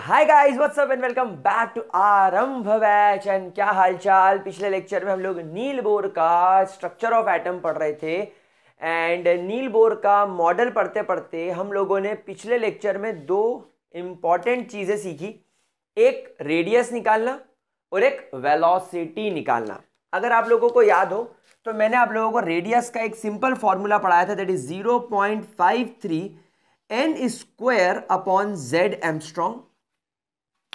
Hi guys up and welcome back to Aarambh batch and क्या हालचाल पिछले लेक्चर में हम लोग नील बोर का स्ट्रक्चर ऑफ एटम पढ़ रहे थे एंड नील बोर का मॉडल पढ़ते पढ़ते हम लोगों ने पिछले लेक्चर में दो इम्पॉर्टेंट चीज़ें सीखी एक रेडियस निकालना और एक वेलोसिटी निकालना अगर आप लोगों को याद हो तो मैंने आप लोगों को रेडियस का एक सिंपल फॉर्मूला पढ़ाया था that is zero point five three n square upon Z angstrom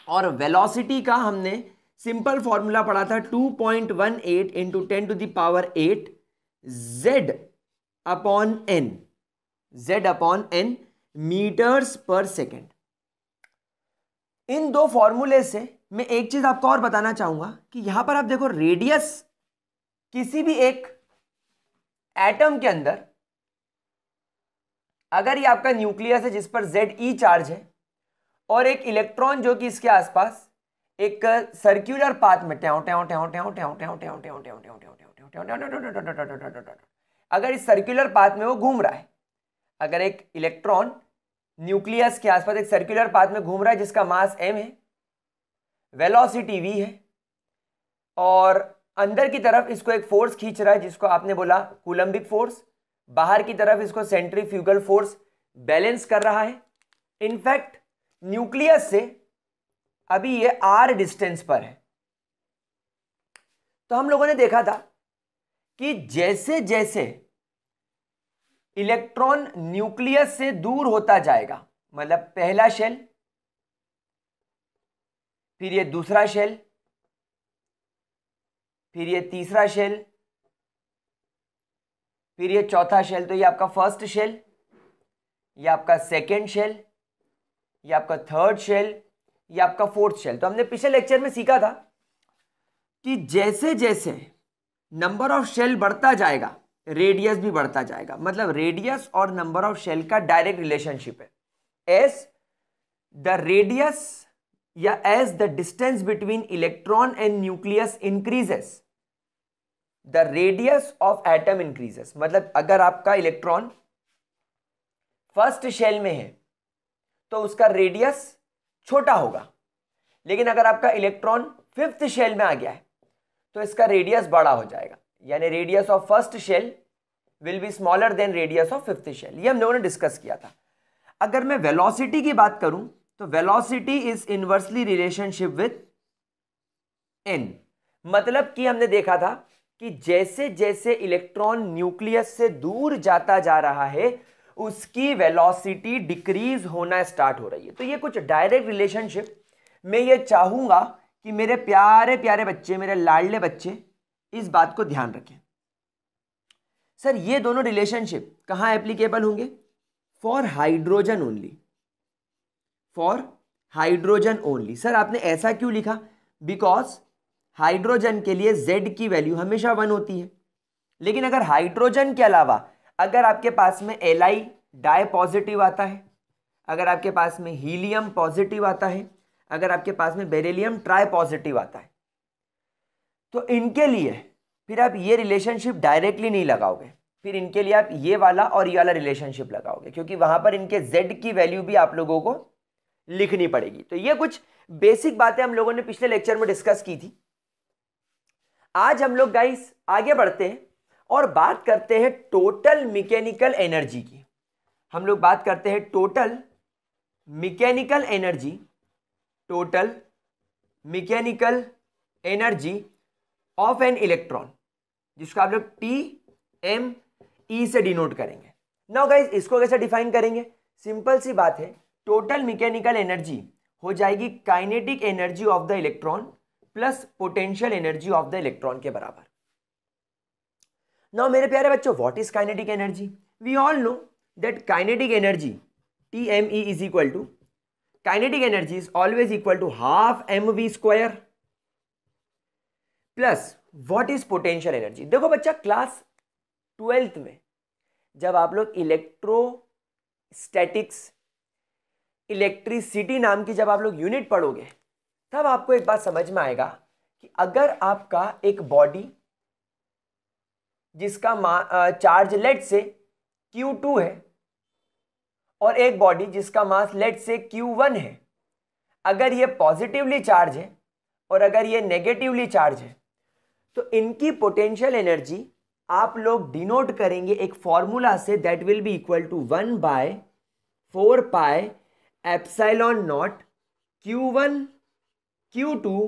और वेलोसिटी का हमने सिंपल फॉर्मूला पढ़ा था 2.18 point one eight into ten to the power eight Z upon n Z upon n meters per second इन दो फॉर्मूले से मैं एक चीज़ आपको और बताना चाहूंगा कि यहां पर आप देखो रेडियस किसी भी एक एटम के अंदर अगर ये आपका न्यूक्लियस है जिस पर जेड ई चार्ज है और एक इलेक्ट्रॉन जो कि इसके आसपास एक सर्क्यूलर पाथ में ट्यों ट्यों ट्यों ट्यों ट्यों ट्यों ट्यों ट्यों ट्यों ट्यों ट्यों ट्यों ट्यों अगर इस सर्क्यूलर पाथ में वो घूम रहा है अगर एक इलेक्ट्रॉन न्यूक्लियस के आसपास एक सर्क्यूलर पाथ में घूम रहा है जिसका मास एम है वेलोसिटी वी है और अंदर की तरफ इसको एक फोर्स खींच रहा है जिसको आपने बोला कुलम्बिक फोर्स बाहर की तरफ इसको सेंट्रीफ्यूगल फोर्स बैलेंस कर रहा है इनफैक्ट न्यूक्लियस से अभी ये आर डिस्टेंस पर है तो हम लोगों ने देखा था कि जैसे जैसे इलेक्ट्रॉन न्यूक्लियस से दूर होता जाएगा मतलब पहला शेल फिर ये दूसरा शेल फिर ये तीसरा शेल फिर ये चौथा शेल तो ये आपका फर्स्ट शेल ये आपका सेकेंड शेल ये आपका थर्ड शेल ये आपका फोर्थ शेल तो हमने पिछले लेक्चर में सीखा था कि जैसे जैसे नंबर ऑफ शेल बढ़ता जाएगा रेडियस भी बढ़ता जाएगा मतलब रेडियस और नंबर ऑफ शेल का डायरेक्ट रिलेशनशिप है एस द रेडियस या as the distance between electron and nucleus increases the radius of atom increases मतलब अगर आपका इलेक्ट्रॉन फर्स्ट शेल में है तो उसका रेडियस छोटा होगा लेकिन अगर आपका इलेक्ट्रॉन फिफ्थ शेल में आ गया है तो इसका रेडियस बड़ा हो जाएगा यानी radius of first shell will be smaller than radius of fifth shell ये हम लोगों ने डिस्कस किया था अगर मैं वेलोसिटी की बात करूं तो velocity is inversely relationship with n मतलब कि हमने देखा था कि जैसे जैसे इलेक्ट्रॉन न्यूक्लियस से दूर जाता जा रहा है उसकी वेलोसिटी डिक्रीज होना स्टार्ट हो रही है तो ये कुछ डायरेक्ट रिलेशनशिप मैं ये चाहूँगा कि मेरे प्यारे प्यारे बच्चे मेरे लाडले बच्चे इस बात को ध्यान रखें सर ये दोनों रिलेशनशिप कहाँ एप्लीकेबल होंगे for hydrogen only for hydrogen only sir आपने ऐसा क्यों लिखा बिकॉज हाइड्रोजन के लिए जेड की वैल्यू हमेशा वन होती है लेकिन अगर हाइड्रोजन के अलावा अगर आपके पास में एल आई डाई पॉजिटिव आता है अगर आपके पास में हीलियम पॉजिटिव आता है अगर आपके पास में बेरेलियम ट्राई पॉजिटिव आता है तो इनके लिए फिर आप ये रिलेशनशिप डायरेक्टली नहीं लगाओगे फिर इनके लिए आप ये वाला और ये वाला रिलेशनशिप लगाओगे क्योंकि वहाँ पर इनके जेड की वैल्यू भी आप लोगों को लिखनी पड़ेगी तो ये कुछ बेसिक बातें हम लोगों ने पिछले लेक्चर में डिस्कस की थी आज हम लोग गाइस आगे बढ़ते हैं और बात करते हैं टोटल मैकेनिकल एनर्जी की हम लोग बात करते हैं total mechanical energy total mechanical energy of an electron जिसको आप लोग टी एम ई से डिनोट करेंगे नाउ गाइज इसको कैसे डिफाइन करेंगे सिंपल सी बात है टोटल मैकेनिकल एनर्जी हो जाएगी kinetic energy of the electron plus potential energy of the electron के बराबर नाउ मेरे प्यारे बच्चों what is kinetic energy we all know that kinetic energy T M E is equal to kinetic energy is always equal to half m v square plus what is potential energy देखो बच्चा class twelfth में जब आप लोग electro statics electricity नाम की जब आप लोग यूनिट पढ़ोगे तब आपको एक बात समझ में आएगा कि अगर आपका एक बॉडी जिसका चार्ज लेट से Q2 है और एक बॉडी जिसका मास लेट से Q1 है अगर ये पॉजिटिवली चार्ज है और अगर ये नेगेटिवली चार्ज है तो इनकी पोटेंशियल एनर्जी आप लोग डिनोट करेंगे एक फॉर्मूला से that will be equal to one by four pi epsilon naught q one q two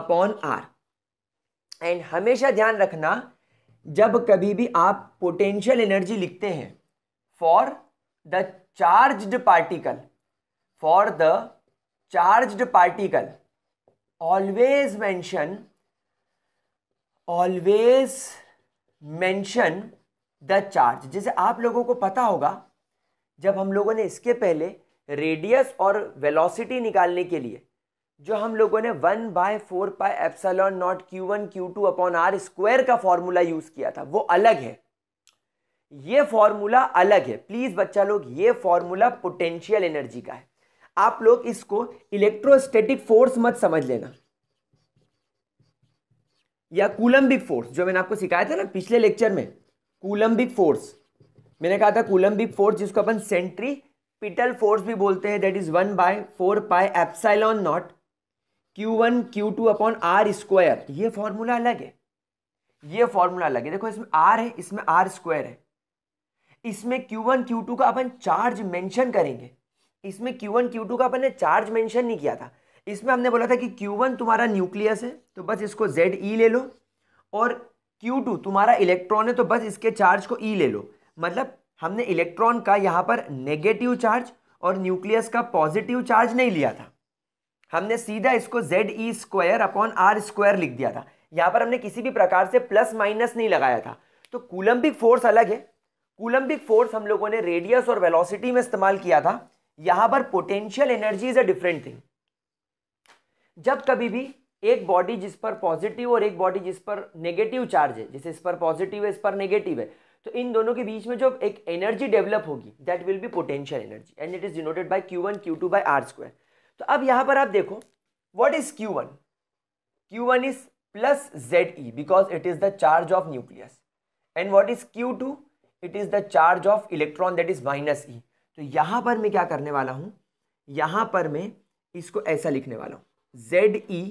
upon r and हमेशा ध्यान रखना जब कभी भी आप पोटेंशियल एनर्जी लिखते हैं for the charged particle for the charged particle always mention always mention the charge जैसे आप लोगों को पता होगा जब हम लोगों ने इसके पहले रेडियस और वेलोसिटी निकालने के लिए जो हम लोगों ने one by four pi epsilon naught q one q two upon r square का फॉर्मूला यूज किया था वो अलग है ये फॉर्मूला अलग है प्लीज बच्चा लोग ये फॉर्मूला पोटेंशियल एनर्जी का है आप लोग इसको इलेक्ट्रोस्टेटिक फोर्स मत समझ लेना या कूलम्बिक फोर्स जो मैंने आपको सिखाया था ना पिछले लेक्चर में कूलम्बिक फोर्स मैंने कहा था कूलम्बिक फोर्स जिसको अपन सेंट्री पिटल फोर्स भी बोलते हैं that is one by four pi epsilon naught q one q two upon r square ये फॉर्मूला अलग है ये फॉर्मूला अलग है देखो इसमें आर है इसमें आर स्क्वायर है इसमें क्यू वन क्यू टू का अपन चार्ज मेंशन करेंगे इसमें क्यू वन क्यू टू का अपन ने चार्ज मेंशन नहीं किया था इसमें हमने बोला था कि क्यू वन तुम्हारा न्यूक्लियस है तो बस इसको जेड ई e ले लो और क्यू टू तुम्हारा इलेक्ट्रॉन है तो बस इसके चार्ज को ई e ले लो मतलब हमने इलेक्ट्रॉन का यहाँ पर नेगेटिव चार्ज और न्यूक्लियस का पॉजिटिव चार्ज नहीं लिया था हमने सीधा इसको Z e square upon r square लिख दिया था यहाँ पर हमने किसी भी प्रकार से प्लस माइनस नहीं लगाया था तो कूलम्बिक फोर्स अलग है कूलम्बिक फोर्स हम लोगों ने रेडियस और वेलोसिटी में इस्तेमाल किया था यहाँ पर potential energy is a different thing जब कभी भी एक बॉडी जिस पर पॉजिटिव और एक बॉडी जिस पर नेगेटिव चार्ज है जैसे इस पर पॉजिटिव है इस पर नेगेटिव है तो इन दोनों के बीच में जो एक एनर्जी डेवलप होगी that will be potential energy and it is denoted by q one q two by r square तो अब यहां पर आप देखो what is q one q one is plus Z e because it is the charge of nucleus and what is q two it is the charge of electron that is minus e तो यहां पर मैं क्या करने वाला हूं यहां पर मैं इसको ऐसा लिखने वाला हूं Z e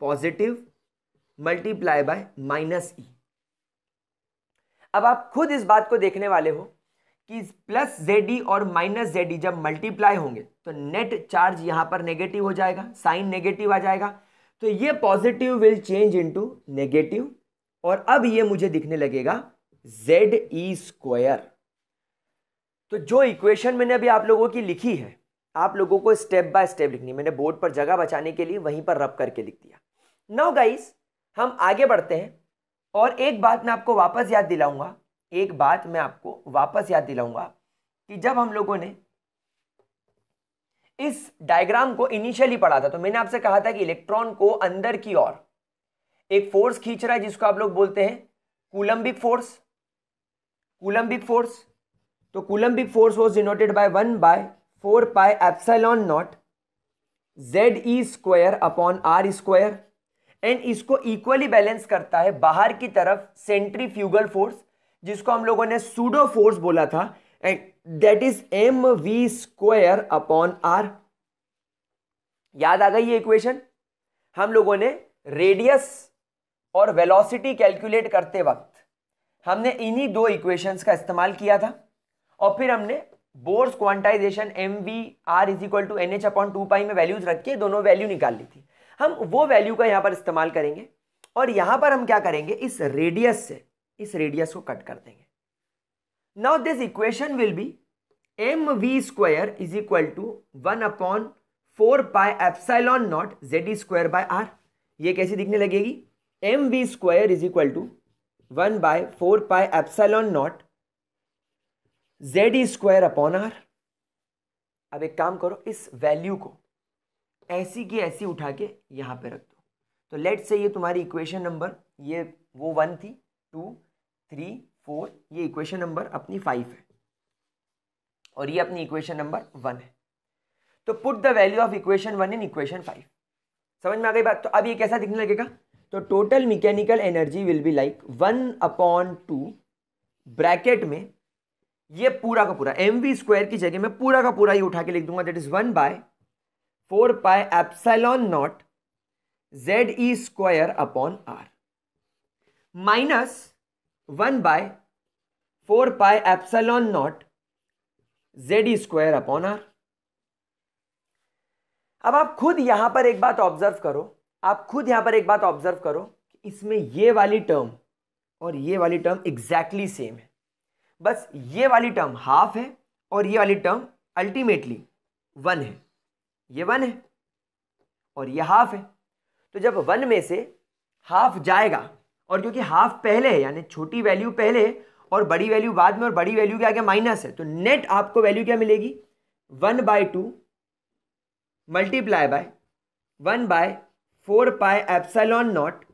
positive multiply by minus e अब आप खुद इस बात को देखने वाले हो कि प्लस जेड और माइनस जेड जब मल्टीप्लाई होंगे तो नेट चार्ज यहां पर नेगेटिव हो जाएगा साइन नेगेटिव आ जाएगा तो ये positive will change into negative और अब ये मुझे दिखने लगेगा जेड ई स्क्वायर तो जो इक्वेशन मैंने अभी आप लोगों की लिखी है आप लोगों को स्टेप बाय स्टेप लिखनी मैंने बोर्ड पर जगह बचाने के लिए वहीं पर रब करके लिख दिया नौ गाइस हम आगे बढ़ते हैं और एक बात मैं आपको वापस याद दिलाऊंगा एक बात मैं आपको वापस याद दिलाऊंगा कि जब हम लोगों ने इस डायग्राम को इनिशियली पढ़ा था तो मैंने आपसे कहा था कि इलेक्ट्रॉन को अंदर की ओर एक फोर्स खींच रहा है जिसको आप लोग बोलते हैं कूलम्बिक फोर्स कूलम्बिक फोर्स तो coulombic force was denoted by one by four pi epsilon naught Z e square upon r square and इसको इक्वली बैलेंस करता है बाहर की तरफ सेंट्रीफ्यूगल फोर्स जिसको हम लोगों ने सूडो फोर्स बोला था and that is m v square upon r याद आ गई ये इक्वेशन हम लोगों ने रेडियस और वेलोसिटी कैलकुलेट करते वक्त हमने इन्हीं दो इक्वेशंस का इस्तेमाल किया था और फिर हमने Bohr's quantization m v r is equal to n h upon two pi में वैल्यूज रख के दोनों वैल्यू निकाल ली थी हम वो वैल्यू का यहाँ पर इस्तेमाल करेंगे और यहाँ पर हम क्या करेंगे इस रेडियस से इस रेडियस को कट कर देंगे now this equation will be m v square is equal to one upon four pi epsilon naught Z square by r ये कैसी दिखने लगेगी m v square is equal to one by four pi epsilon naught Z square upon r अब एक काम करो इस value को ऐसी की ऐसी उठा के यहाँ पे रख दो तो लेट से ये तुम्हारी इक्वेशन नंबर ये वो वन थी टू थ्री फोर ये इक्वेशन नंबर अपनी फाइव है और ये अपनी इक्वेशन नंबर वन है तो put the value of equation one in equation five समझ में आ गई बात तो अब ये कैसा दिखने लगेगा तो total mechanical energy will be like one upon two bracket में ये पूरा का पूरा एम वी स्क्वायर की जगह में पूरा का पूरा ही उठा के लिख दूंगा that is one by four pi epsilon naught Z e square upon r minus one by four pi epsilon naught Z square upon r अब आप खुद यहां पर एक बात ऑब्जर्व करो आप खुद यहां पर एक बात ऑब्जर्व करो कि इसमें ये वाली टर्म और ये वाली टर्म एग्जैक्टली exactly सेम है बस ये वाली टर्म हाफ है और ये वाली टर्म अल्टीमेटली वन है ये वन है और ये हाफ है तो जब वन में से हाफ जाएगा और क्योंकि हाफ पहले है यानी छोटी वैल्यू पहले है और बड़ी वैल्यू बाद में और बड़ी वैल्यू के आगे माइनस है तो नेट आपको वैल्यू क्या मिलेगी one by two multiply by one by four pi epsilon naught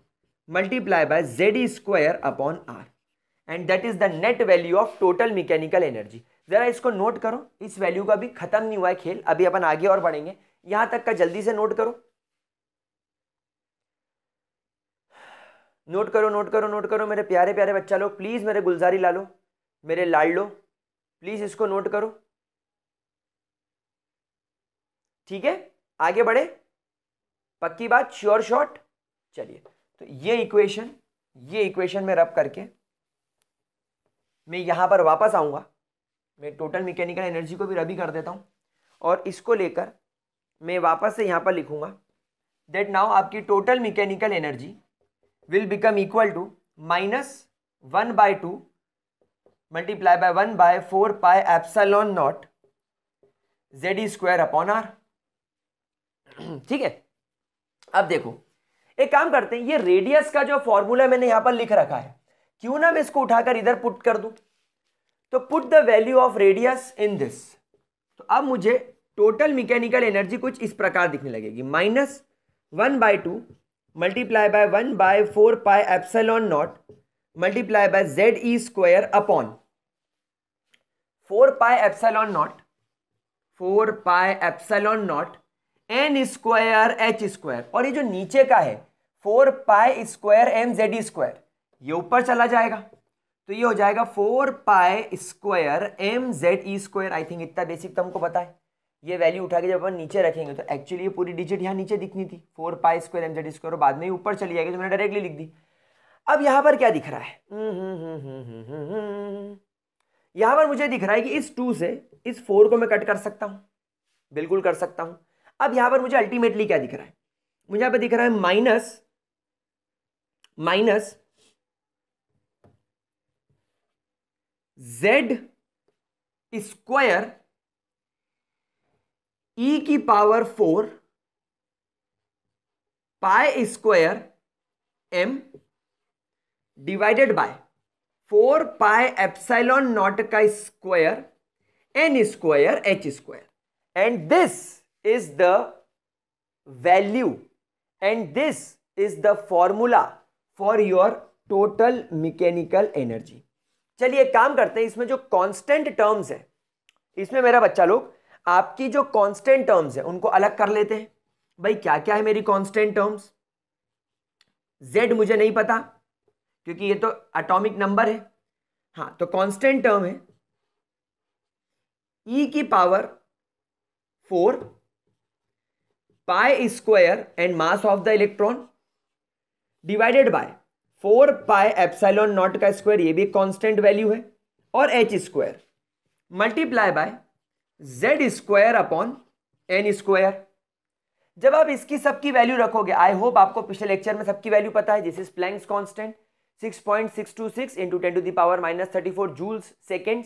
multiply by Z square upon r and that is the net value of total mechanical energy ज़रा इसको note करो इस value का भी खत्म नहीं हुआ है खेल अभी अपन आगे और बढ़ेंगे यहाँ तक का जल्दी से नोट करो नोट करो नोट करो नोट करो मेरे प्यारे प्यारे बच्चा लोग प्लीज़ मेरे गुलजारी ला लो मेरे लाड़ लो प्लीज़ इसको नोट करो ठीक है आगे बढ़े पक्की बात श्योर शॉट चलिए तो ये इक्वेशन ये इक्वेशन में रब करके मैं यहाँ पर वापस आऊँगा मैं टोटल मैकेनिकल एनर्जी को भी रब ही कर देता हूँ और इसको लेकर मैं वापस से यहाँ पर लिखूँगा देट नाउ आपकी total mechanical energy will become equal to minus 1 by 2 multiply by 1 by 4 pi epsilon naught z square upon r ठीक है अब देखो एक काम करते हैं ये रेडियस का जो फॉर्मूला मैंने यहां पर लिख रखा है क्यों ना मैं इसको उठाकर इधर पुट कर दूं तो put the value of radius in this तो अब मुझे टोटल मैकेनिकल एनर्जी कुछ इस प्रकार दिखने लगेगी minus one by two multiply by one by four pi epsilon naught multiply by Z e square upon four pi epsilon naught four pi epsilon naught n square h square और ये जो नीचे का है four pi square m Z e square ये ऊपर चला जाएगा तो ये हो जाएगा four pi square m Z e square I think इतना बेसिक तो हमको पता है ये वैल्यू उठा के जब अपन नीचे रखेंगे तो एक्चुअली ये पूरी डिजिट यहाँ नीचे दिखनी थी four pi square m Z square बाद में ऊपर चली जाएगी तो मैंने डायरेक्टली लिख दी अब यहाँ पर क्या दिख रहा है यहाँ पर मुझे दिख रहा है कि इस टू से इस फोर को मैं कट कर सकता हूँ बिल्कुल कर सकता हूँ अब यहाँ पर मुझे अल्टीमेटली क्या दिख रहा है मुझे यहाँ पर दिख रहा है minus minus Z square e e की power four pi square m divided by four pi epsilon naught का square n square h square and this is the value and this is the formula for your total mechanical energy चलिए काम करते हैं इसमें जो constant terms है इसमें मेरा बच्चा लोग आपकी जो कांस्टेंट टर्म्स है उनको अलग कर लेते हैं भाई क्या क्या है मेरी कांस्टेंट टर्म्स जेड मुझे नहीं पता क्योंकि ये तो एटॉमिक नंबर है हाँ तो कांस्टेंट टर्म है ई e की power four pi square and mass of the electron divided by four pi epsilon naught का स्क्वायर ये भी एक वैल्यू है और h square multiply by Z square upon n square जब आप इसकी सबकी वैल्यू रखोगे आई होप आपको पिछले लेक्चर में सबकी वैल्यू पता है this is Planck's constant 6.626 point six two six into ten to the power minus thirty four joules second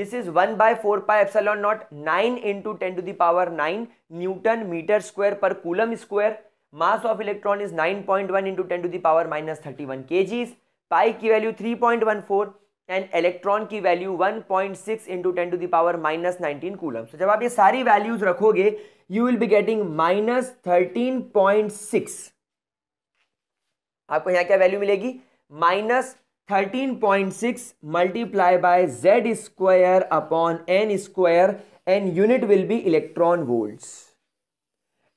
this is one by four pi epsilon naught nine into ten to the power nine newton meter square per coulomb square mass of electron is nine point one into ten to the power minus thirty one kgs pi की value three point one four and electron की value 1.6 point six into ten to the power minus nineteen coulomb so जब आप ये सारी values रखोगे you will be getting minus thirteen point six आपको यहां क्या वैल्यू मिलेगी minus thirteen point six multiply by Z square upon n square and unit will be electron volt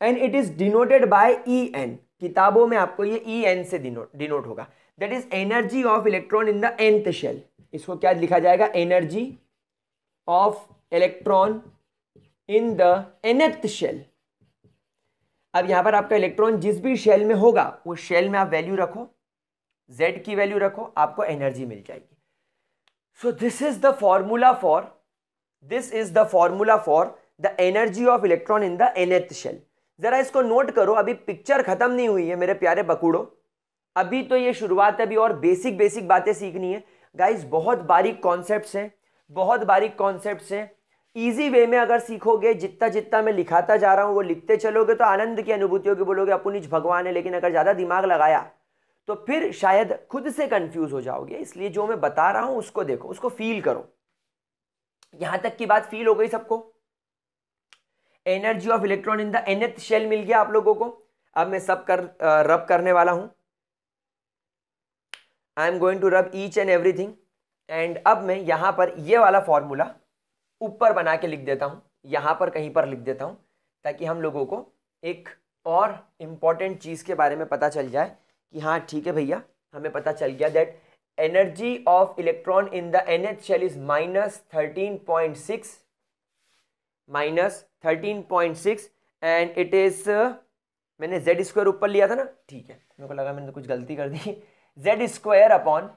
and it is denoted by E n किताबों में आपको ये E e n से denote होगा that is energy of electron in the nth shell इसको क्या लिखा जाएगा energy of electron in the nth shell अब यहां पर आपका इलेक्ट्रॉन जिस भी शेल में होगा उस शेल में आप वैल्यू रखो z की वैल्यू रखो आपको एनर्जी मिल जाएगी so this is the formula for this is the formula for the energy of electron in the nth shell जरा इसको नोट करो अभी पिक्चर खत्म नहीं हुई है मेरे प्यारे बकूड़ो अभी तो ये शुरुआत है अभी और बेसिक बेसिक बातें सीखनी है गाइस बहुत बारीक कॉन्सेप्ट्स हैं बहुत बारीक कॉन्सेप्ट्स हैं ईजी वे में अगर सीखोगे जितना जितना मैं लिखाता जा रहा हूँ वो लिखते चलोगे तो आनंद की अनुभूतियों होगी बोलोगे अपुनिज भगवान है लेकिन अगर ज़्यादा दिमाग लगाया तो फिर शायद खुद से कंफ्यूज हो जाओगे इसलिए जो मैं बता रहा हूँ उसको देखो उसको फील करो यहाँ तक की बात फील हो गई सबको energy of electron in the nth shell मिल गया आप लोगों को अब मैं सब कर रब करने वाला हूँ I am going to rub each and everything and अब मैं यहाँ पर ये वाला फॉर्मूला ऊपर बना के लिख देता हूँ यहाँ पर कहीं पर लिख देता हूँ ताकि हम लोगों को एक और इम्पॉर्टेंट चीज़ के बारे में पता चल जाए कि हाँ ठीक है भैया हमें पता चल गया that energy of electron in the nth shell is minus thirteen point six minus thirteen point six and it is मैंने जेड स्क्वायर ऊपर लिया था ना ठीक है मेरे को लगा मैंने तो कुछ गलती कर दी Z square upon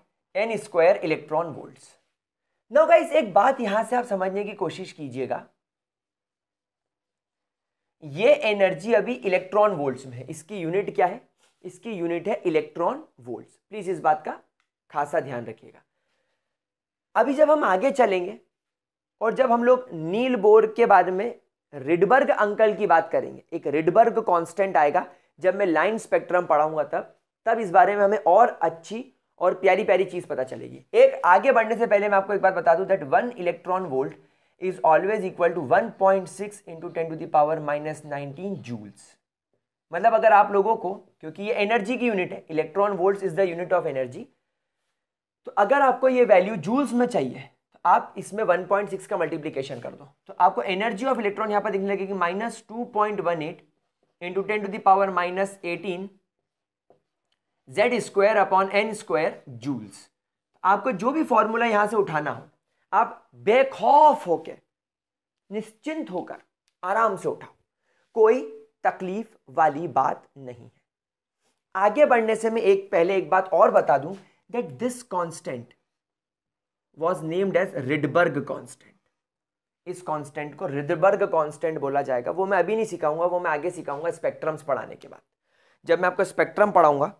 n square electron volts now guys एक बात यहां से आप समझने की कोशिश कीजिएगा ये एनर्जी अभी इलेक्ट्रॉन वोल्ट्स में है इसकी यूनिट क्या है इसकी यूनिट है इलेक्ट्रॉन वोल्ट्स प्लीज इस बात का खासा ध्यान रखिएगा अभी जब हम आगे चलेंगे और जब हम लोग नील बोर के बाद में रिडबर्ग अंकल की बात करेंगे एक रिडबर्ग कांस्टेंट आएगा जब मैं लाइन स्पेक्ट्रम पढ़ाऊंगा तब तब इस बारे में हमें और अच्छी और प्यारी प्यारी चीज़ पता चलेगी एक आगे बढ़ने से पहले मैं आपको एक बात बता दूं that one electron volt is always equal to one point six into ten to the power minus nineteen joules मतलब अगर आप लोगों को क्योंकि ये एनर्जी की यूनिट है electron volt is the unit of energy तो अगर आपको ये वैल्यू जूल्स में चाहिए तो आप इसमें वन पॉइंट सिक्स का मल्टीप्लीकेशन कर दो तो आपको एनर्जी ऑफ इलेक्ट्रॉन यहाँ पर दिखने लगेगी minus two point one eight into ten to the power minus eighteen Z square upon n square joules आपको जो भी फॉर्मूला यहां से उठाना हो आप बेखौफ होकर निश्चिंत होकर आराम से उठाओ कोई तकलीफ वाली बात नहीं है आगे बढ़ने से मैं एक पहले एक बात और बता दूं that this constant was named as Rydberg constant इस कांस्टेंट को रिडबर्ग कांस्टेंट बोला जाएगा वो मैं अभी नहीं सिखाऊंगा वो मैं आगे सिखाऊंगा स्पेक्ट्रम्स पढ़ाने के बाद जब मैं आपको स्पेक्ट्रम पढ़ाऊंगा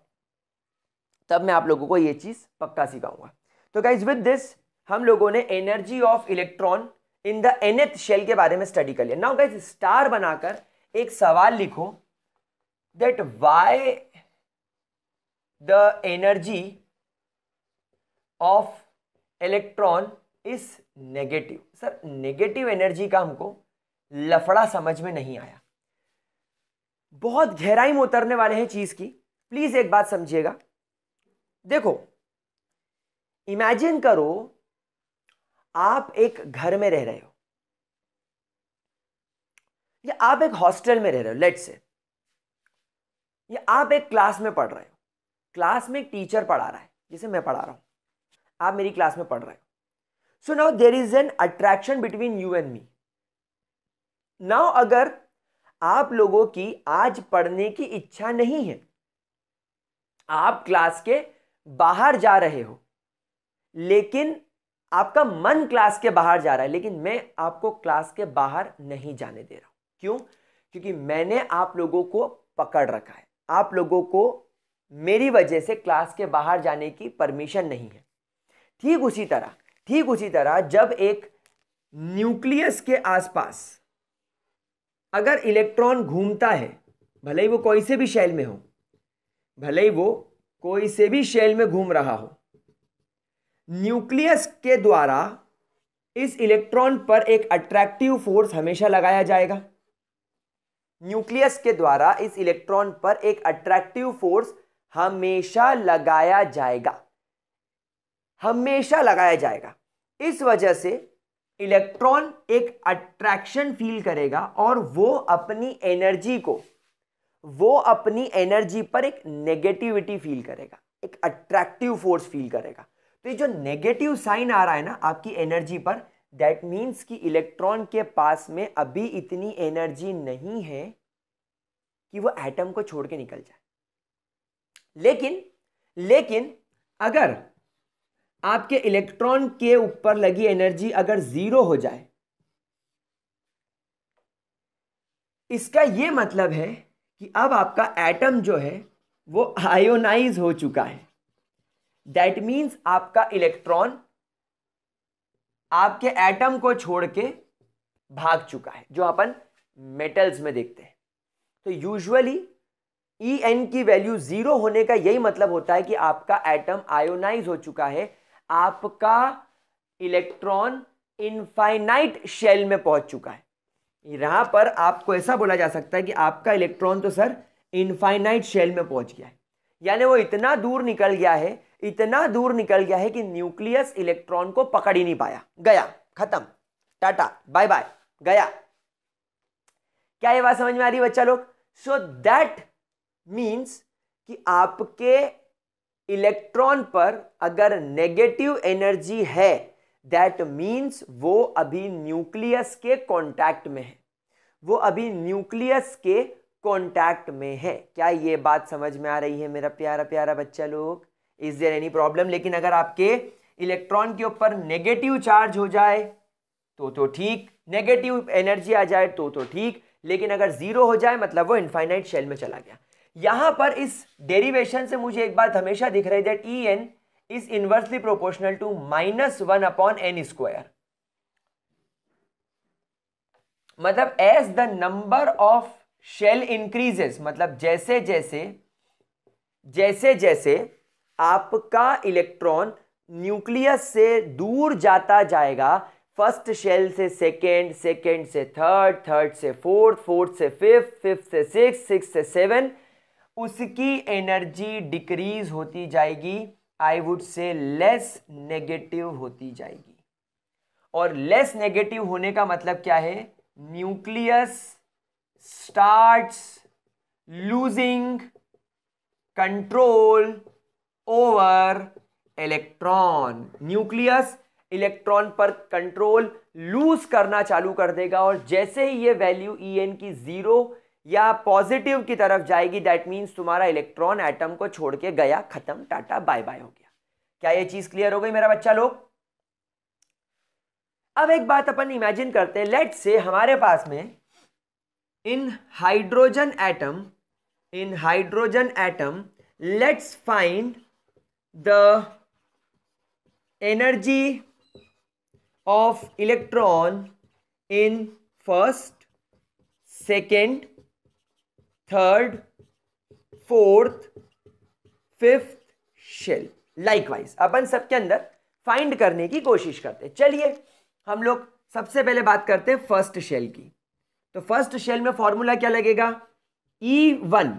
तब मैं आप लोगों को ये चीज़ पक्का सिखाऊंगा तो गाइज विद दिस हम लोगों ने energy of electron in the nth shell के बारे में स्टडी कर लिया नाउ गाइज स्टार बनाकर एक सवाल लिखो that why the energy of electron is negative sir negative energy का हमको लफड़ा समझ में नहीं आया बहुत गहराई में उतरने वाले हैं चीज़ की प्लीज़ एक बात समझिएगा देखो इमेजिन करो आप एक घर में रह रहे हो या आप एक हॉस्टल में रह रहे हो लेट से या आप एक क्लास में पढ़ रहे हो क्लास में एक टीचर पढ़ा रहा है जैसे मैं पढ़ा रहा हूं आप मेरी क्लास में पढ़ रहे हो so now there is an attraction between you and me now अगर आप लोगों की आज पढ़ने की इच्छा नहीं है आप क्लास के बाहर जा रहे हो लेकिन आपका मन क्लास के बाहर जा रहा है लेकिन मैं आपको क्लास के बाहर नहीं जाने दे रहा हूँ क्यों क्योंकि मैंने आप लोगों को पकड़ रखा है आप लोगों को मेरी वजह से क्लास के बाहर जाने की परमिशन नहीं है ठीक उसी तरह ठीक उसी तरह जब एक न्यूक्लियस के आसपास अगर इलेक्ट्रॉन घूमता है भले ही वो कोई से भी शैल में हो भले ही वो कोई से भी शेल में घूम रहा हो न्यूक्लियस के द्वारा इस इलेक्ट्रॉन पर एक अट्रैक्टिव फोर्स हमेशा लगाया जाएगा न्यूक्लियस के द्वारा इस इलेक्ट्रॉन पर एक अट्रैक्टिव फोर्स हमेशा लगाया जाएगा हमेशा लगाया जाएगा इस वजह से इलेक्ट्रॉन एक अट्रैक्शन फील करेगा और वो अपनी एनर्जी को वो अपनी एनर्जी पर एक नेगेटिविटी फील करेगा एक अट्रैक्टिव फोर्स फील करेगा तो ये जो नेगेटिव साइन आ रहा है ना आपकी एनर्जी पर दैट मीन्स कि इलेक्ट्रॉन के पास में अभी इतनी एनर्जी नहीं है कि वो एटम को छोड़ के निकल जाए लेकिन लेकिन अगर आपके इलेक्ट्रॉन के ऊपर लगी एनर्जी अगर जीरो हो जाए इसका ये मतलब है कि अब आपका एटम जो है वो आयोनाइज हो चुका है दैट मीन्स आपका इलेक्ट्रॉन आपके एटम को छोड़ के भाग चुका है जो अपन मेटल्स में देखते हैं तो यूजुअली ई एन की वैल्यू ज़ीरो होने का यही मतलब होता है कि आपका एटम आयोनाइज हो चुका है आपका इलेक्ट्रॉन इनफाइनाइट शेल में पहुंच चुका है यहाँ पर आपको ऐसा बोला जा सकता है कि आपका इलेक्ट्रॉन तो सर इनफाइनाइट शेल में पहुँच गया है यानी वो इतना दूर निकल गया है इतना दूर निकल गया है कि न्यूक्लियस इलेक्ट्रॉन को पकड़ ही नहीं पाया गया खत्म टाटा बाय बाय गया क्या ये बात समझ में आ रही है बच्चा लोग सो दैट मीन्स कि आपके इलेक्ट्रॉन पर अगर नेगेटिव एनर्जी है दैट मीन्स वो अभी न्यूक्लियस के कॉन्टैक्ट में है वो अभी न्यूक्लियस के कॉन्टैक्ट में है क्या ये बात समझ में आ रही है मेरा प्यारा प्यारा बच्चा लोग इज देयर एनी प्रॉब्लम लेकिन अगर आपके इलेक्ट्रॉन के ऊपर नेगेटिव चार्ज हो जाए तो तो ठीक नेगेटिव एनर्जी आ जाए तो तो ठीक लेकिन अगर जीरो हो जाए मतलब वो इनफाइनाइट शेल में चला गया यहां पर इस डेरिवेशन से मुझे एक बात हमेशा दिख रही है that E n is inversely proportional to minus one upon n square मतलब as the number of shell increases मतलब जैसे जैसे जैसे जैसे आपका इलेक्ट्रॉन न्यूक्लियस से दूर जाता जाएगा फर्स्ट शेल से सेकेंड सेकेंड से थर्ड थर्ड से फोर्थ फोर्थ से फिफ्थ फिफ्थ से सिक्स सिक्स से सेवन उसकी एनर्जी डिक्रीज होती जाएगी I would say less negative होती जाएगी और लेस नेगेटिव होने का मतलब क्या है nucleus starts losing control over electron nucleus electron पर कंट्रोल लूज करना चालू कर देगा और जैसे ही ये वैल्यू ई एन की ज़ीरो या पॉजिटिव की तरफ जाएगी दैट मीन्स तुम्हारा इलेक्ट्रॉन एटम को छोड़ के गया खत्म टाटा बाय बाय हो गया क्या ये चीज क्लियर हो गई मेरा बच्चा लोग अब एक बात अपन इमेजिन करते हैं लेट से हमारे पास में in hydrogen atom in hydrogen atom let's find the energy of electron in first second third fourth fifth shell likewise अपन सबके अंदर फाइंड करने की कोशिश करते हैं चलिए हम लोग सबसे पहले बात करते हैं फर्स्ट शेल की तो फर्स्ट शेल में फॉर्मूला क्या लगेगा ई e वन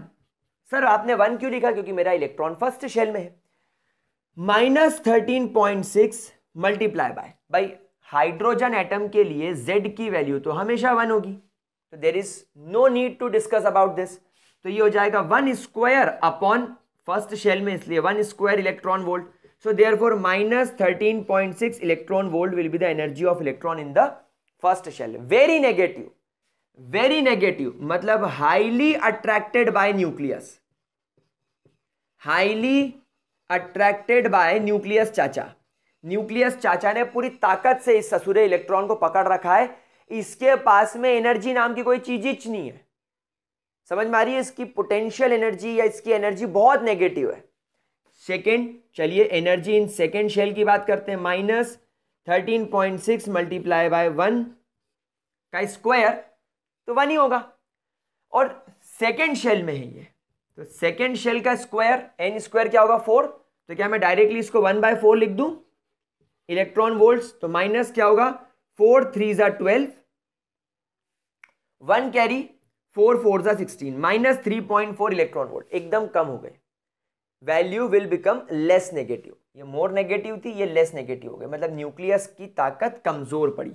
सर आपने वन क्यों लिखा क्योंकि मेरा इलेक्ट्रॉन फर्स्ट शेल में है minus thirteen point six multiply by भाई हाइड्रोजन एटम के लिए जेड की वैल्यू तो हमेशा वन होगी तो there is no need to discuss about this तो ये हो जाएगा one square upon first shell में इसलिए one square electron volt so therefore minus thirteen point six electron volt will be the energy of electron in the first shell very negative very negative मतलब highly attracted by nucleus highly attracted by nucleus चाचा nucleus चाचा ने पूरी ताकत से इस ससुरे electron को पकड़ रखा है इसके पास में एनर्जी नाम की कोई चीज ही नहीं है समझ में आ रही है इसकी पोटेंशियल एनर्जी या इसकी एनर्जी बहुत नेगेटिव है सेकेंड चलिए एनर्जी इन सेकेंड शेल की बात करते हैं minus thirteen point six multiply by one का स्क्वायर तो वन ही होगा और सेकेंड शेल में है ये तो सेकेंड शेल का स्क्वायर एन स्क्वायर क्या होगा फोर तो क्या मैं डायरेक्टली इसको वन बाय फोर लिख दूं इलेक्ट्रॉन वोल्ट्स तो माइनस क्या होगा फोर थ्री ज़ा twelve one carry four four सा sixteen minus three point four electron volt एकदम कम हो गए value will become less negative ये मोर नेगेटिव थी ये लेस नेगेटिव हो गए मतलब न्यूक्लियस की ताकत कमज़ोर पड़ी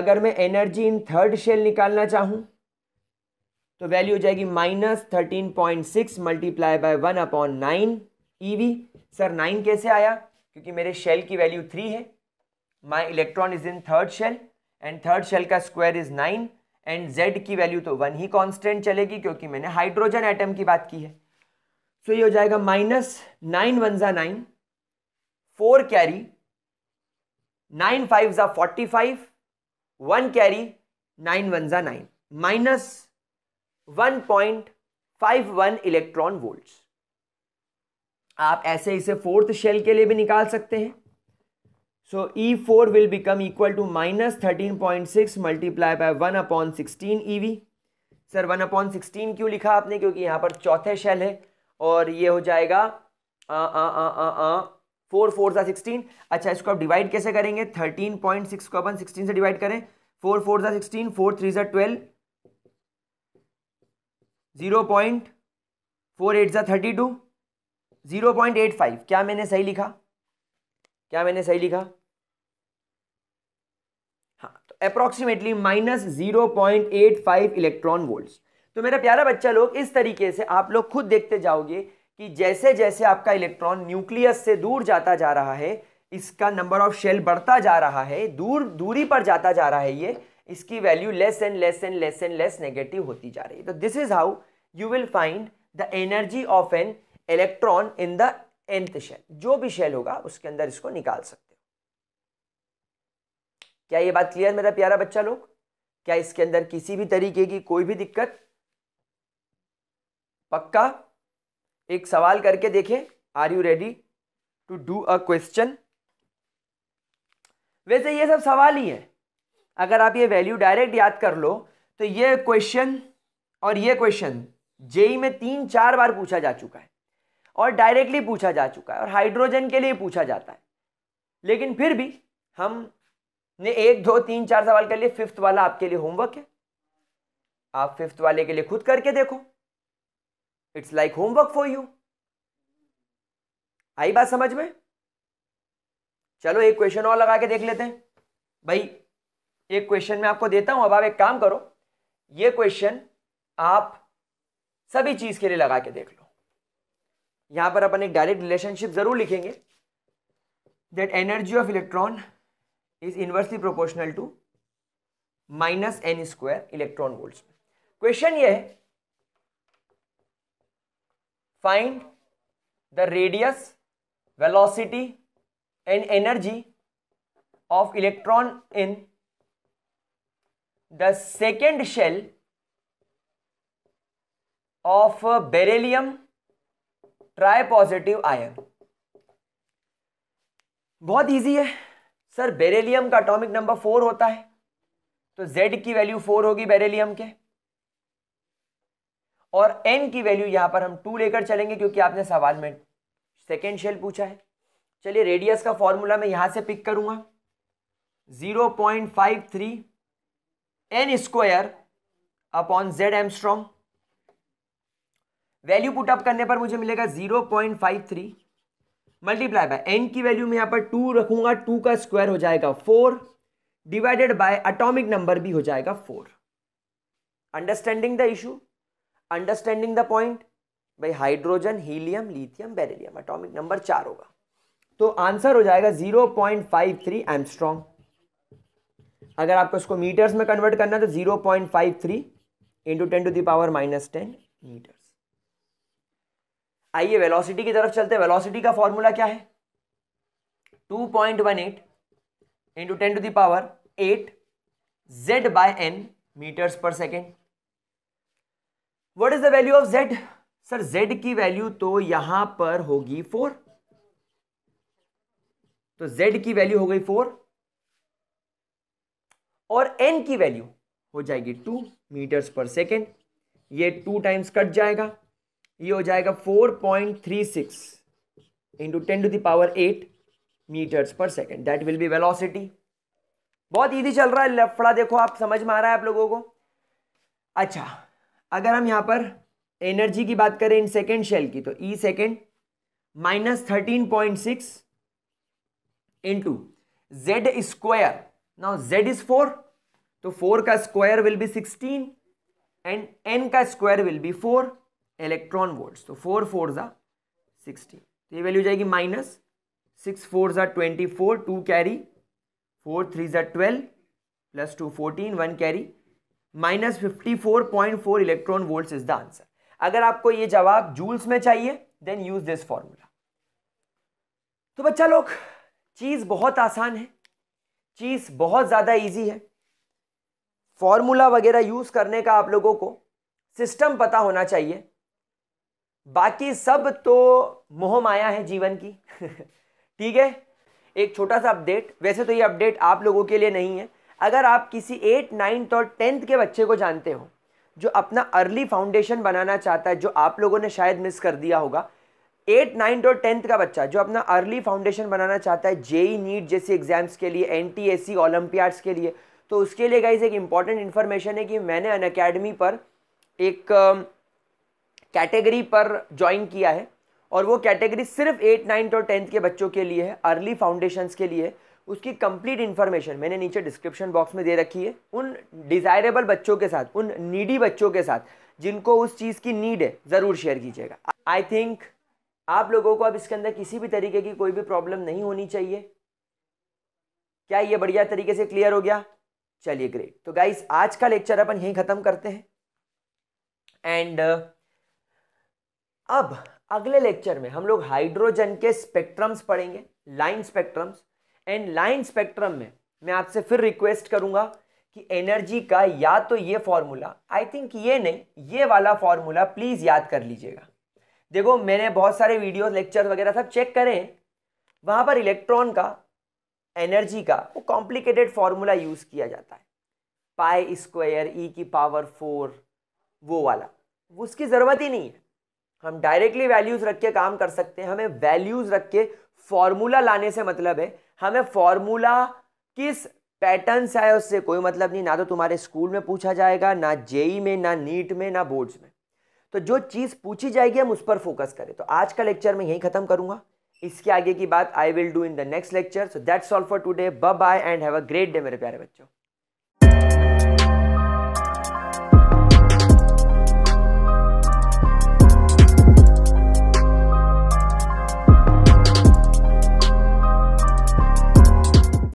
अगर मैं एनर्जी इन थर्ड शेल निकालना चाहूँ तो वैल्यू हो जाएगी minus thirteen point six multiply by one upon nine ई सर नाइन कैसे आया क्योंकि मेरे शेल की वैल्यू थ्री है my electron is in third shell and third shell का square is nine and Z की वैल्यू तो वन ही कांस्टेंट चलेगी क्योंकि मैंने हाइड्रोजन एटम की बात की है सो so ये हो जाएगा माइनस नाइन वन ज़ा nine four carry nine five ज़ा forty five one carry nine one ज़ा nine minus one point five one electron volt आप ऐसे इसे फोर्थ शेल के लिए भी निकाल सकते हैं So E4 will become equal to minus 13.6 by by 1 upon 16 EV. Sir one upon sixteen क्यों लिखा आपने क्योंकि यहाँ पर चौथे शेल है और ये हो जाएगा आ आ आ आ आ फोर फोर सा सिक्सटीन अच्छा इसको आप डिवाइड कैसे करेंगे थर्टीन पॉइंट सिक्स को अपन सिक्सटीन से डिवाइड करें फोर फोर सा सिक्सटीन फोर थ्री सा twelve zero point four eight सा thirty two zero point eight five क्या मैंने सही लिखा क्या मैंने सही लिखा approximately minus zero point eight five electron volt तो मेरा प्यारा बच्चा लोग इस तरीके से आप लोग खुद देखते जाओगे कि जैसे जैसे आपका इलेक्ट्रॉन न्यूक्लियस से दूर जाता जा रहा है इसका नंबर ऑफ शेल बढ़ता जा रहा है दूर दूरी पर जाता जा रहा है ये इसकी value less and less and less and less negative होती जा रही है तो this is how you will find the energy of an electron in the nth shell जो भी शेल होगा उसके अंदर इसको निकाल सकते क्या ये बात क्लियर मेरा प्यारा बच्चा लोग क्या इसके अंदर किसी भी तरीके की कोई भी दिक्कत पक्का एक सवाल करके देखें are you ready to do a question वैसे ये सब सवाल ही है अगर आप ये वैल्यू डायरेक्ट याद कर लो तो ये क्वेश्चन और ये क्वेश्चन जेई e में तीन चार बार पूछा जा चुका है और डायरेक्टली पूछा जा चुका है और हाइड्रोजन के लिए पूछा जाता है लेकिन फिर भी हम ने एक दो तीन चार सवाल कर लिए फिफ्थ वाला आपके लिए होमवर्क है आप फिफ्थ वाले के लिए खुद करके देखो it's like homework for you आई बात समझ में चलो एक क्वेश्चन और लगा के देख लेते हैं भाई एक क्वेश्चन मैं आपको देता हूं अब आप एक काम करो ये क्वेश्चन आप सभी चीज के लिए लगा के देख लो यहां पर अपन एक डायरेक्ट रिलेशनशिप जरूर लिखेंगे that energy of electron is inversely proportional to minus n square electron में क्वेश्चन ये है find the radius velocity and energy of electron in the second shell of beryllium tri positive ion बहुत easy है sir beryllium का atomic number four होता है तो Z की वैल्यू फोर होगी बेरेलियम के और एन की वैल्यू यहां पर हम टू लेकर चलेंगे क्योंकि आपने सवाल में सेकेंड शेल पूछा है चलिए रेडियस का फॉर्मूला मैं यहां से पिक करूंगा zero point five three n square upon Z angstrom value put up करने पर मुझे मिलेगा zero point five three multiply by n की वैल्यू में यहाँ पर टू रखूंगा टू का स्क्वायर हो जाएगा four divided by atomic number भी हो जाएगा four understanding the issue understanding the point भाई hydrogen helium lithium beryllium atomic number चार होगा तो आंसर हो जाएगा जीरो पॉइंट फाइव थ्री अगर आपको इसको मीटर्स में कन्वर्ट करना है तो zero point five three into ten to the power minus ten meter आइए वेलोसिटी की तरफ चलते हैं वेलोसिटी का फॉर्मूला क्या है two point one eight into ten to the power eight Z by n meters per second what is the value of Z sir Z की value तो यहां पर होगी फोर तो जेड की वैल्यू हो गई फोर और एन की वैल्यू हो जाएगी टू मीटर्स पर सेकेंड ये टू टाइम्स कट जाएगा ये हो जाएगा four point three six into ten to the power eight meters per second that will be velocity बहुत ईजी चल रहा है लफड़ा देखो आप समझ में आ रहा है आप लोगों को अच्छा अगर हम यहाँ पर एनर्जी की बात करें इन सेकेंड शेल की तो E second minus thirteen point six into Z square now Z is four तो फोर का square will be sixteen and n का square will be four electron volt तो फोर फोर ज़ा sixteen तो ये value जाएगी माइनस सिक्स फोर ज़ा twenty four two carry four three ज़ा twelve plus two fourteen one carry minus fifty four point four electron volt is the answer अगर आपको ये जवाब जूल्स में चाहिए देन यूज दिस फॉर्मूला तो बच्चा लोग चीज़ बहुत आसान है चीज़ बहुत ज़्यादा इजी है फॉर्मूला वगैरह यूज़ करने का आप लोगों को सिस्टम पता होना चाहिए बाकी सब तो मोह माया है जीवन की ठीक है एक छोटा सा अपडेट वैसे तो ये अपडेट आप लोगों के लिए नहीं है अगर आप किसी एट नाइन्थ और टेंथ के बच्चे को जानते हो जो अपना अर्ली फाउंडेशन बनाना चाहता है जो आप लोगों ने शायद मिस कर दिया होगा एट नाइन्थ और टेंथ का बच्चा जो अपना अर्ली फाउंडेशन बनाना चाहता है जेई नीट e e जैसी एग्जाम्स के लिए N T S C olympiads के लिए तो उसके लिए गाइज एक इम्पॉर्टेंट इन्फॉर्मेशन है कि मैंने अन अकेडमी पर एक um, कैटेगरी पर ज्वाइन किया है और वो कैटेगरी सिर्फ एट नाइन्थ और टेंथ के बच्चों के लिए है अर्ली फाउंडेशंस के लिए उसकी कंप्लीट इन्फॉर्मेशन मैंने नीचे डिस्क्रिप्शन बॉक्स में दे रखी है उन डिज़ायरेबल बच्चों के साथ उन नीडी बच्चों के साथ जिनको उस चीज़ की नीड है ज़रूर शेयर कीजिएगा आई थिंक आप लोगों को अब इसके अंदर किसी भी तरीके की कोई भी प्रॉब्लम नहीं होनी चाहिए क्या ये बढ़िया तरीके से क्लियर हो गया चलिए ग्रेट तो गाइस आज का लेक्चर अपन यहीं ख़त्म करते हैं एंड uh, अब अगले लेक्चर में हम लोग हाइड्रोजन के स्पेक्ट्रम्स पढ़ेंगे line spectrums and line spectrum में मैं आपसे फिर रिक्वेस्ट करूंगा कि एनर्जी का या तो ये फॉर्मूला आई थिंक ये नहीं ये वाला फॉर्मूला प्लीज़ याद कर लीजिएगा देखो मैंने बहुत सारे वीडियो लेक्चर वगैरह सब चेक करें वहाँ पर इलेक्ट्रॉन का एनर्जी का वो कॉम्प्लिकेटेड फार्मूला यूज़ किया जाता है पाए स्क्वायर ई की पावर फोर वो वाला उसकी ज़रूरत ही नहीं है हम डायरेक्टली वैल्यूज रख के काम कर सकते हैं हमें वैल्यूज रख के फॉर्मूला लाने से मतलब है हमें फॉर्मूला किस पैटर्न से आए उससे कोई मतलब नहीं ना तो तुम्हारे स्कूल में पूछा जाएगा ना जेई में ना नीट में ना बोर्ड्स में तो जो चीज़ पूछी जाएगी हम उस पर फोकस करें तो आज का लेक्चर मैं यहीं खत्म करूंगा इसके आगे की बात I will do in the next lecture so that's all for today bye bye and have a great day मेरे प्यारे बच्चों